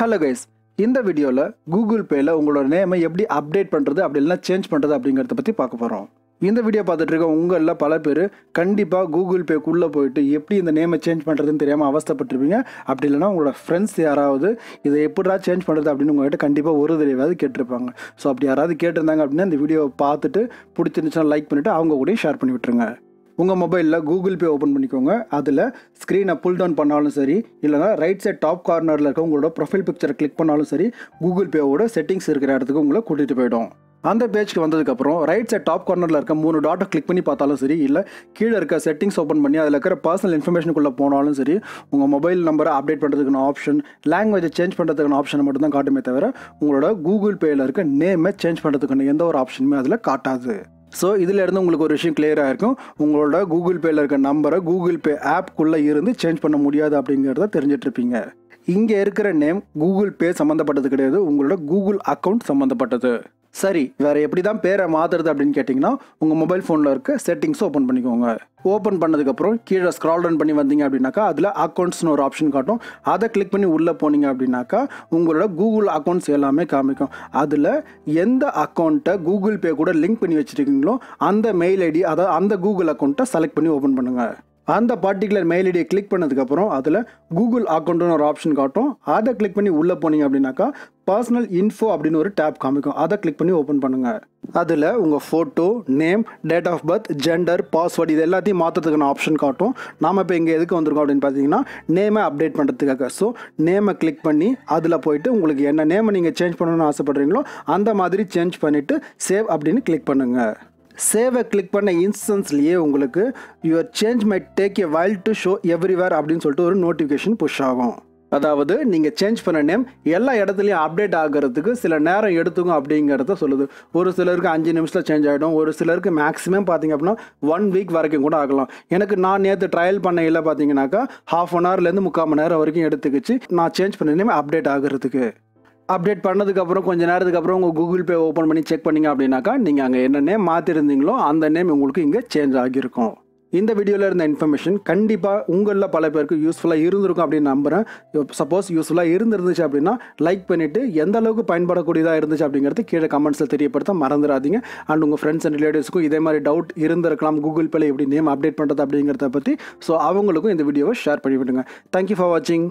hello guys இந்த வீடியோவில் Google பேயில் உங்களோட நேமை எப்படி அப்டேட் பண்ணுறது அப்படி இல்லைனா சேஞ்ச் பண்ணுறது அப்படிங்கிறத பற்றி பார்க்க போகிறோம் இந்த வீடியோ பார்த்துட்டு இருக்க உங்களில் பல பேர் கண்டிப்பாக கூகுள் பேக்குள்ளே போயிட்டு எப்படி இந்த நேமை சேஞ்ச் பண்ணுறதுன்னு தெரியாமல் அவஸ்தப்பட்டிருப்பீங்க அப்படி இல்லைனா உங்களோட ஃப்ரெண்ட்ஸ் யாராவது இதை எப்படா சேஞ்ச் பண்ணுறது அப்படின்னு உங்கள்கிட்ட கண்டிப்பாக ஒரு தடவையாவது கேட்டிருப்பாங்க ஸோ அப்படி யாராவது கேட்டிருந்தாங்க அப்படின்னா இந்த வீடியோவை பார்த்துட்டு பிடிச்சிருந்துச்சுன்னா லைக் பண்ணிவிட்டு அவங்க கூடயும் ஷேர் பண்ணி விட்டுருங்க உங்கள் மொபைலில் கூகுள் பே ஓப்பன் பண்ணிக்கோங்க அதில் ஸ்க்ரீனை புல் டவுன் பண்ணாலும் சரி இல்லைனா ரைட் சைட் டாப் கார்னரில் இருக்க உங்களோட ப்ரொஃபைல் பிக்சரை கிளிக் பண்ணாலும் சரி கூகுள் பேவோட செட்டிங்ஸ் இருக்கிற இடத்துக்கு உங்களை கூட்டிகிட்டு போயிடும் அந்த பேஜ்க்கு வந்ததுக்கப்புறம் ரைட் சைட் டாப் கார்னரில் இருக்க மூணு டாட்டை கிளிக் பண்ணி பார்த்தாலும் சரி இல்லை கீழே இருக்க செட்டிங்ஸ் ஓப்பன் பண்ணி அதில் இருக்கிற பர்சனல் இன்ஃபர்மேஷனுக்குள்ளே போனாலும் சரி உங்கள் மொபைல் நம்பரை அப்டேட் பண்ணுறதுக்கான ஆப்ஷன் லாங்குவேஜை சேஞ்ச் பண்ணுறதுக்கான ஆப்ஷனை மட்டும்தான் காட்டுமே தவிர உங்களோட கூகுள் பேயில் இருக்க நேமை சேஞ்ச் பண்ணுறதுக்கான எந்த ஒரு ஆப்ஷனுமே அதில் காட்டாது ஸோ இதிலேருந்து உங்களுக்கு ஒரு விஷயம் கிளியராக இருக்கும் உங்களோட கூகுள் பேயில் இருக்க நம்பரை கூகுள் பே ஆப்குள்ளே இருந்து சேஞ்ச் பண்ண முடியாது அப்படிங்கிறத தெரிஞ்சிட்ருப்பீங்க இங்கே இருக்கிற நேம் கூகுள் பே சம்மந்தப்பட்டது கிடையாது உங்களோட கூகுள் அக்கௌண்ட் சம்மந்தப்பட்டது சரி வேறு எப்படி தான் பேரை மாற்றுறது அப்படின்னு கேட்டிங்கன்னா உங்கள் மொபைல் ஃபோனில் இருக்க செட்டிங்ஸ் ஓப்பன் பண்ணிக்கோங்க ஓப்பன் பண்ணதுக்கப்புறம் கீழே ஸ்க்ரால் ரன் பண்ணி வந்தீங்க அப்படின்னாக்கா அதில் அக்கௌண்ட்ஸ்னு ஒரு ஆப்ஷன் காட்டும் அதை கிளிக் பண்ணி உள்ளே போனீங்க அப்படின்னாக்கா உங்களோட கூகுள் அக்கௌண்ட்ஸ் எல்லாமே காமிக்கும் அதில் எந்த அக்கௌண்ட்டை கூகுள் பே கூட லிங்க் பண்ணி வச்சுருக்கீங்களோ அந்த மெயில் ஐடி அதாவது அந்த கூகுள் அக்கௌண்ட்டை செலக்ட் பண்ணி ஓப்பன் பண்ணுங்கள் அந்த பர்டிகுலர் மெயில் ஐடியை கிளிக் பண்ணதுக்கப்புறம் அதில் கூகுள் அக்கௌண்ட்டுன்னு ஒரு ஆப்ஷன் காட்டும் அதை கிளிக் பண்ணி உள்ளே போனீங்க அப்படின்னாக்கா பர்சனல் இன்ஃபோ அப்படின்னு ஒரு டேப் காமிக்கும் அதை கிளிக் பண்ணி ஓப்பன் பண்ணுங்கள் அதில் உங்கள் photo name date of birth gender password இது எல்லாத்தையும் மாற்றுறதுக்கான ஆப்ஷன் காட்டும் நாம் இப்போ இங்கே எதுக்கு வந்திருக்கோம் அப்படின்னு பார்த்தீங்கன்னா நேமை அப்டேட் பண்ணுறதுக்காக ஸோ நேமை கிளிக் பண்ணி அதில் போயிட்டு உங்களுக்கு என்ன நேமை நீங்கள் சேஞ்ச் பண்ணணும்னு ஆசைப்பட்றீங்களோ அந்த மாதிரி சேஞ்ச் பண்ணிவிட்டு சேவ் அப்படின்னு கிளிக் பண்ணுங்கள் சேவை கிளிக் பண்ண இன்ஸ்டன்ஸ்லேயே உங்களுக்கு your change may take a while to show everywhere அப்படின்னு சொல்லிட்டு ஒரு நோட்டிஃபிகேஷன் புஷ் ஆகும் அதாவது நீங்கள் சேஞ்ச் பண்ண நேம் எல்லா இடத்துலையும் அப்டேட் ஆகிறதுக்கு சில நேரம் எடுத்துக்கும் அப்படிங்கிறத சொல்லுது ஒரு சிலருக்கு அஞ்சு நிமிஷத்தில் சேஞ்ச் ஆகிடும் ஒரு சிலருக்கு மேக்ஸிமம் பார்த்திங்க அப்படின்னா ஒன் வீக் வரைக்கும் கூட ஆகலாம் எனக்கு நான் நேற்று ட்ரையல் பண்ணையில் பார்த்தீங்கன்னாக்கா ஹாஃப் அன் ஹவர்லேருந்து முக்கால் மணி நேரம் வரைக்கும் எடுத்துக்கிச்சு நான் சேஞ்ச் பண்ண நேம் அப்டேட் ஆகிறதுக்கு அப்டேட் பண்ணதுக்கப்புறம் கொஞ்சம் நேரத்துக்கு அப்புறம் உங்கள் கூகுள் பே ஓப்பன் பண்ணி செக் பண்ணிங்க அப்படின்னாக்கா நீங்கள் அங்கே என்ன நேம் மாற்றிருந்தீங்களோ அந்த நேம் உங்களுக்கு இங்கே சேஞ்ச் ஆகியிருக்கும் இந்த வீடியோவில் இருந்த இன்ஃபர்மேஷன் கண்டிப்பாக உங்களில் பல பேருக்கு யூஸ்ஃபுல்லாக இருந்திருக்கும் அப்படின்னு நம்புகிறேன் சப்போஸ் யூஸ்ஃபுல்லாக இருந்துருந்துச்சு அப்படின்னா லைக் பண்ணிவிட்டு எந்த அளவுக்கு பயன்படக்கூடியதாக இருந்துச்சு அப்படிங்கிறது கீழே கமெண்ட்ஸில் தெரியப்படுத்த மறந்துடாதீங்க அண்ட் உங்கள் ஃப்ரெண்ட்ஸ் அண்ட் ரிலேட்டிவ்ஸ்க்கும் இதே மாதிரி டவுட் இருந்திருக்கலாம் கூகுள் பேல எப்படி நேம் அப்டேட் பண்ணுறது அப்படிங்கிறத பற்றி ஸோ அவங்களுக்கும் இந்த வீடியோவை ஷேர் பண்ணிவிடுங்க தேங்க்யூ ஃபார் வாட்சிங்